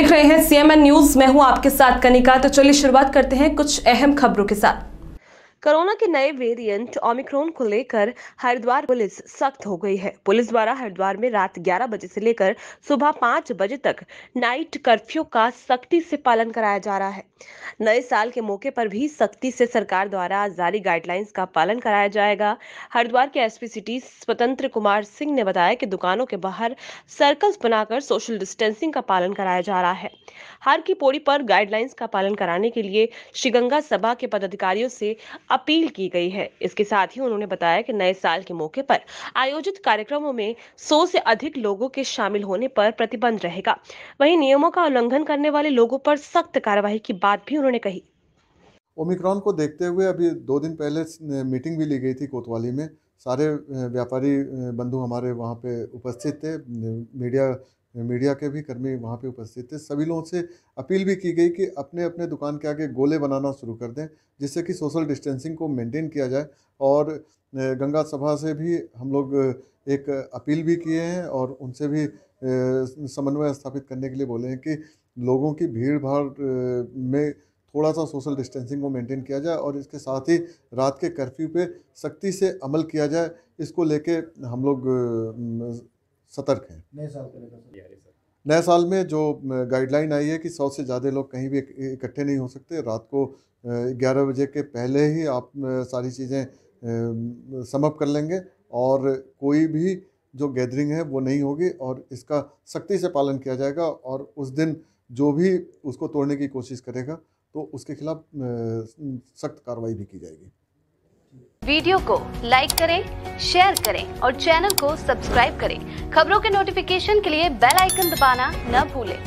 देख रहे हैं सीएमएन न्यूज मैं हूं आपके साथ कनिका तो चलिए शुरुआत करते हैं कुछ अहम खबरों के साथ कोरोना के नए वेरिएंट ओमिक्रोन को लेकर हरिद्वार पुलिस सख्त हो गई है पुलिस द्वारा हरिद्वार में रात 11 बजे से लेकर सुबह 5 बजे तक नाइट कर्फ्यू का सख्ती से पालन कराया जा रहा है नए साल के मौके पर भी सख्ती से सरकार द्वारा जारी गाइडलाइंस का पालन कराया जाएगा हरिद्वार के एसपी सिटी स्वतंत्र कुमार सिंह ने बताया कि दुकानों के बाहर सर्कल्स बनाकर सोशल डिस्टेंसिंग का पालन कराया जा रहा है हर की पौड़ी पर गाइडलाइंस का पालन कराने के लिए श्रीगंगा सभा के पदाधिकारियों से अपील की गई है इसके साथ ही उन्होंने बताया कि नए साल के मौके पर आयोजित कार्यक्रमों में सौ से अधिक लोगों के शामिल होने पर प्रतिबंध रहेगा वहीं नियमों का उल्लंघन करने वाले लोगों पर सख्त कार्यवाही की बात भी उन्होंने कही ओमिक्रॉन को देखते हुए अभी दो दिन पहले मीटिंग भी ली गई थी कोतवाली में सारे व्यापारी बंधु हमारे वहाँ पे उपस्थित थे मीडिया मीडिया के भी कर्मी वहाँ पे उपस्थित थे सभी लोगों से अपील भी की गई कि अपने अपने दुकान के आगे गोले बनाना शुरू कर दें जिससे कि सोशल डिस्टेंसिंग को मेंटेन किया जाए और गंगा सभा से भी हम लोग एक अपील भी किए हैं और उनसे भी समन्वय स्थापित करने के लिए बोले हैं कि लोगों की भीड़ भाड़ में थोड़ा सा सोशल डिस्टेंसिंग को मेंटेन किया जाए और इसके साथ ही रात के कर्फ्यू पे सख्ती से अमल किया जाए इसको लेके हम लोग सतर्क हैं नए साल को लेकर हाँ नए साल में जो गाइडलाइन आई है कि सौ से ज़्यादा लोग कहीं भी इकट्ठे नहीं हो सकते रात को ग्यारह बजे के पहले ही आप सारी चीज़ें समअप कर लेंगे और कोई भी जो गैदरिंग है वो नहीं होगी और इसका सख्ती से पालन किया जाएगा और उस दिन जो भी उसको तोड़ने की कोशिश करेगा तो उसके खिलाफ सख्त कार्रवाई भी की जाएगी वीडियो को लाइक करें शेयर करें और चैनल को सब्सक्राइब करें खबरों के नोटिफिकेशन के लिए बेल आइकन दबाना न भूलें